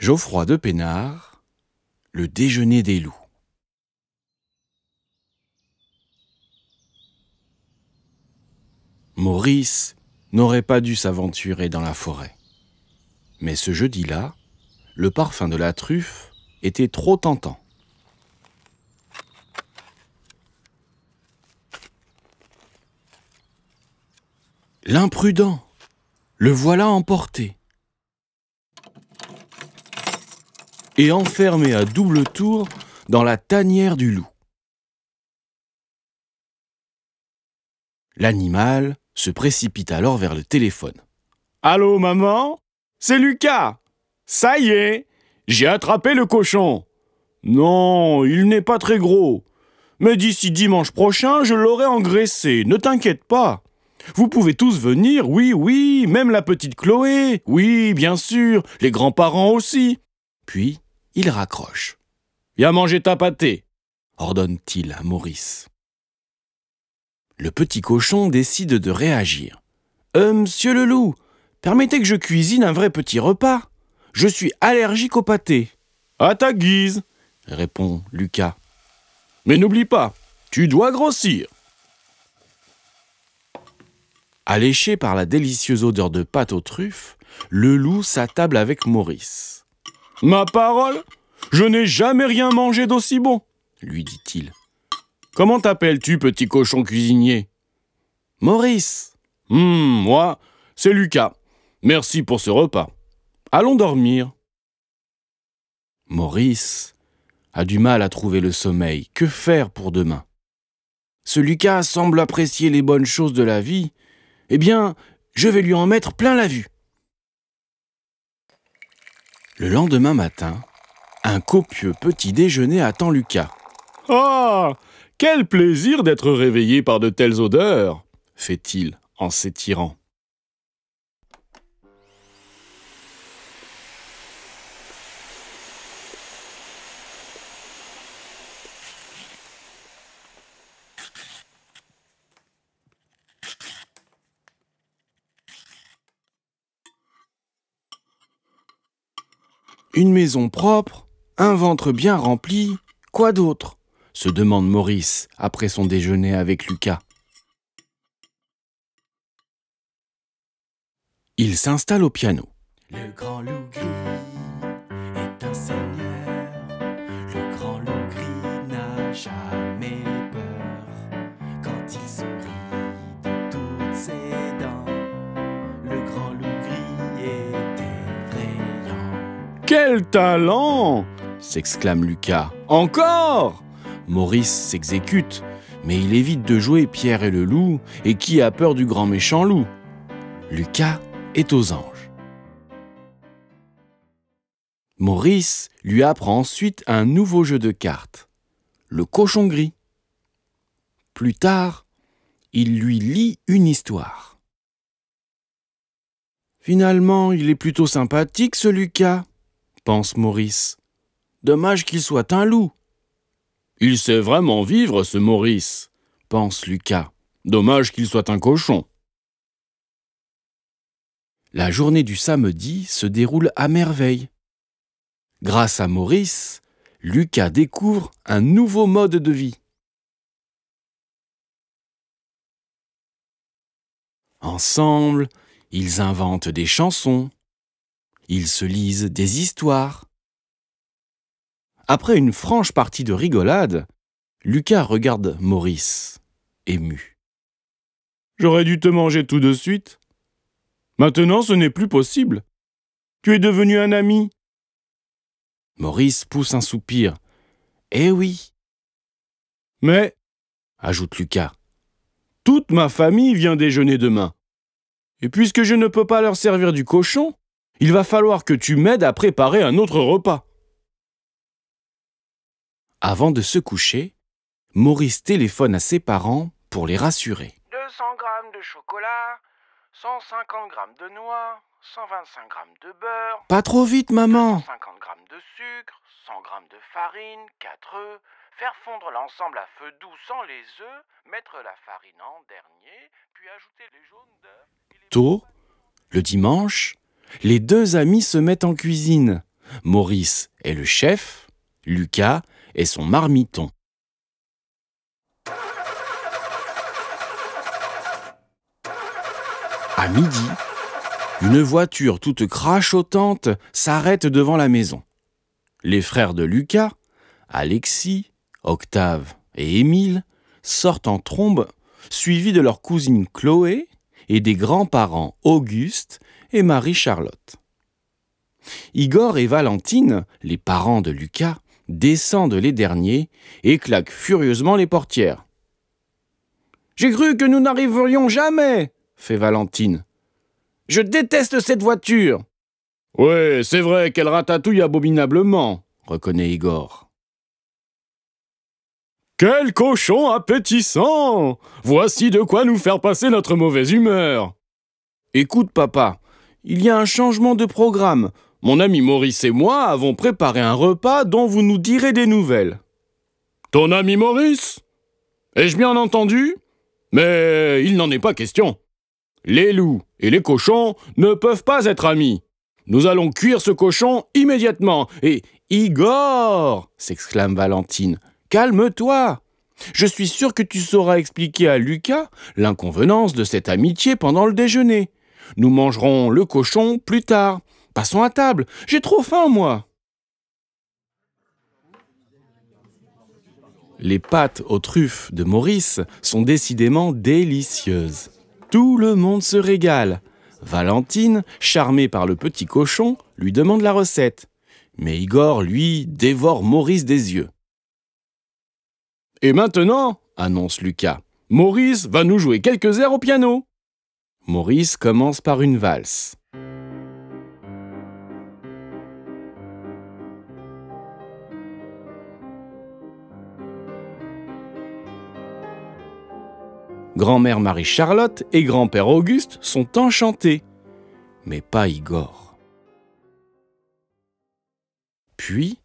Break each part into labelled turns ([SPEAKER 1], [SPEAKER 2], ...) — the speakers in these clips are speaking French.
[SPEAKER 1] Geoffroy de Pénard, Le déjeuner des loups. Maurice n'aurait pas dû s'aventurer dans la forêt. Mais ce jeudi-là, le parfum de la truffe était trop tentant. L'imprudent Le voilà emporté et enfermé à double tour dans la tanière du loup. L'animal se précipite alors vers le téléphone. Allô, maman C'est Lucas Ça y est J'ai attrapé le cochon Non, il n'est pas très gros. Mais d'ici dimanche prochain, je l'aurai engraissé, ne t'inquiète pas. Vous pouvez tous venir, oui, oui, même la petite Chloé, oui, bien sûr, les grands-parents aussi. Puis, il raccroche. Viens manger ta pâté ordonne-t-il à Maurice. Le petit cochon décide de réagir. Euh, monsieur le loup, permettez que je cuisine un vrai petit repas. Je suis allergique au pâté. À ta guise, répond Lucas. Mais n'oublie pas, tu dois grossir. Alléché par la délicieuse odeur de pâte aux truffes, le loup s'attable avec Maurice. Ma parole, je n'ai jamais rien mangé d'aussi bon, lui dit-il. Comment t'appelles-tu, petit cochon cuisinier Maurice. Hum, moi, c'est Lucas. Merci pour ce repas. Allons dormir. Maurice a du mal à trouver le sommeil. Que faire pour demain Ce Lucas semble apprécier les bonnes choses de la vie. Eh bien, je vais lui en mettre plein la vue. Le lendemain matin, un copieux petit déjeuner attend Lucas. Ah Quel plaisir d'être réveillé par de telles odeurs fait-il en s'étirant. Une maison propre, un ventre bien rempli, quoi d'autre se demande Maurice après son déjeuner avec Lucas. Il s'installe au piano. Le grand Quel talent s'exclame Lucas. Encore Maurice s'exécute, mais il évite de jouer Pierre et le loup, et qui a peur du grand méchant loup Lucas est aux anges. Maurice lui apprend ensuite un nouveau jeu de cartes, le cochon gris. Plus tard, il lui lit une histoire. Finalement, il est plutôt sympathique ce Lucas, pense Maurice. Dommage qu'il soit un loup. Il sait vraiment vivre, ce Maurice, pense Lucas. Dommage qu'il soit un cochon. La journée du samedi se déroule à merveille. Grâce à Maurice, Lucas découvre un nouveau mode de vie. Ensemble, ils inventent des chansons, ils se lisent des histoires. Après une franche partie de rigolade, Lucas regarde Maurice, ému. J'aurais dû te manger tout de suite. Maintenant, ce n'est plus possible. Tu es devenu un ami. Maurice pousse un soupir. Eh oui. Mais, ajoute Lucas, toute ma famille vient déjeuner demain. Et puisque je ne peux pas leur servir du cochon, il va falloir que tu m'aides à préparer un autre repas. Avant de se coucher, Maurice téléphone à ses parents pour les rassurer. 200 g de chocolat, 150 g de noix, 125 g de beurre. Pas trop vite, maman 50 g de sucre, 100 g de farine, 4 œufs. Faire fondre l'ensemble à feu doux sans les œufs, mettre la farine en dernier, puis ajouter les jaunes d'œufs. Tôt, le dimanche, les deux amis se mettent en cuisine. Maurice est le chef, Lucas est son marmiton. À midi, une voiture toute crachotante s'arrête devant la maison. Les frères de Lucas, Alexis, Octave et Émile, sortent en trombe, suivis de leur cousine Chloé et des grands-parents Auguste et Marie-Charlotte. Igor et Valentine, les parents de Lucas, descendent les derniers et claquent furieusement les portières. J'ai cru que nous n'arriverions jamais, fait Valentine. Je déteste cette voiture. Ouais, c'est vrai qu'elle ratatouille abominablement, reconnaît Igor. Quel cochon appétissant Voici de quoi nous faire passer notre mauvaise humeur. Écoute, papa, il y a un changement de programme. Mon ami Maurice et moi avons préparé un repas dont vous nous direz des nouvelles. Ton ami Maurice Ai-je bien entendu Mais il n'en est pas question. Les loups et les cochons ne peuvent pas être amis. Nous allons cuire ce cochon immédiatement. Et Igor s'exclame Valentine. Calme-toi. Je suis sûr que tu sauras expliquer à Lucas l'inconvenance de cette amitié pendant le déjeuner. Nous mangerons le cochon plus tard. Passons à table. J'ai trop faim, moi. Les pâtes aux truffes de Maurice sont décidément délicieuses. Tout le monde se régale. Valentine, charmée par le petit cochon, lui demande la recette. Mais Igor, lui, dévore Maurice des yeux. Et maintenant, annonce Lucas, Maurice va nous jouer quelques airs au piano. Maurice commence par une valse. Grand-mère Marie-Charlotte et grand-père Auguste sont enchantés, mais pas Igor. Puis,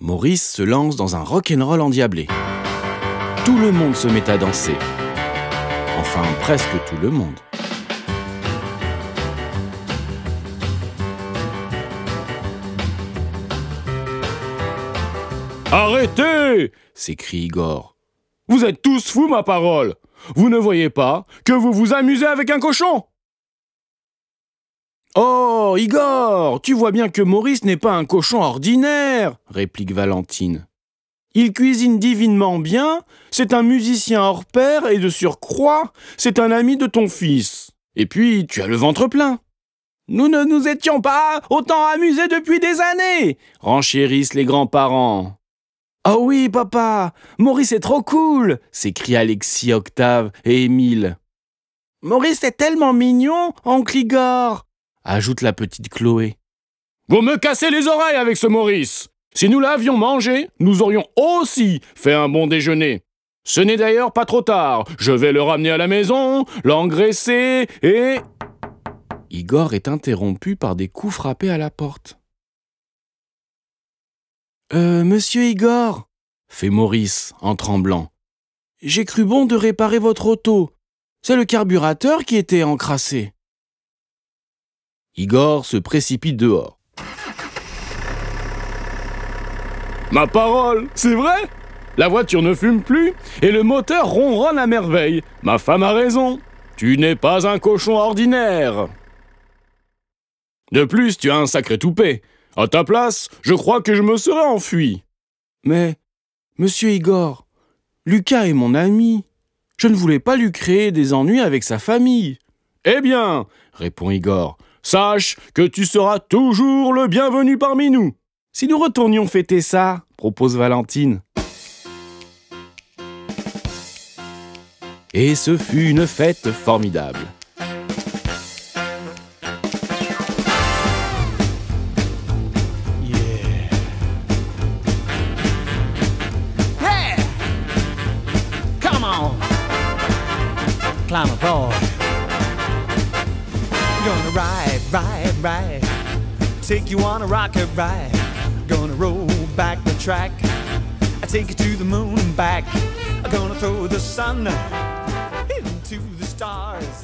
[SPEAKER 1] Maurice se lance dans un rock'n'roll endiablé. Tout le monde se met à danser. Enfin, presque tout le monde. Arrêtez s'écrie Igor. Vous êtes tous fous, ma parole Vous ne voyez pas que vous vous amusez avec un cochon Oh, Igor, tu vois bien que Maurice n'est pas un cochon ordinaire, réplique Valentine. Il cuisine divinement bien, c'est un musicien hors pair et de surcroît, c'est un ami de ton fils. Et puis, tu as le ventre plein. Nous ne nous étions pas autant amusés depuis des années, renchérissent les grands-parents. Oh oui, papa Maurice est trop cool s'écria Alexis, Octave et Émile. Maurice est tellement mignon, oncle Igor ajoute la petite Chloé. Vous me cassez les oreilles avec ce Maurice Si nous l'avions mangé, nous aurions aussi fait un bon déjeuner. Ce n'est d'ailleurs pas trop tard. Je vais le ramener à la maison, l'engraisser et... Igor est interrompu par des coups frappés à la porte. Euh, monsieur Igor, fait Maurice en tremblant, j'ai cru bon de réparer votre auto. C'est le carburateur qui était encrassé. Igor se précipite dehors. Ma parole, c'est vrai La voiture ne fume plus et le moteur ronronne à merveille. Ma femme a raison. Tu n'es pas un cochon ordinaire. De plus, tu as un sacré toupet. À ta place, je crois que je me serais enfui. Mais, monsieur Igor, Lucas est mon ami. Je ne voulais pas lui créer des ennuis avec sa famille. Eh bien, répond Igor, sache que tu seras toujours le bienvenu parmi nous. Si nous retournions fêter ça, propose Valentine. Et ce fut une fête formidable. ride, ride, ride. Take you on a rocket ride. Gonna roll back the track. I take you to the moon and back. I'm gonna throw the sun into the stars.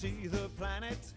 [SPEAKER 1] See the planet.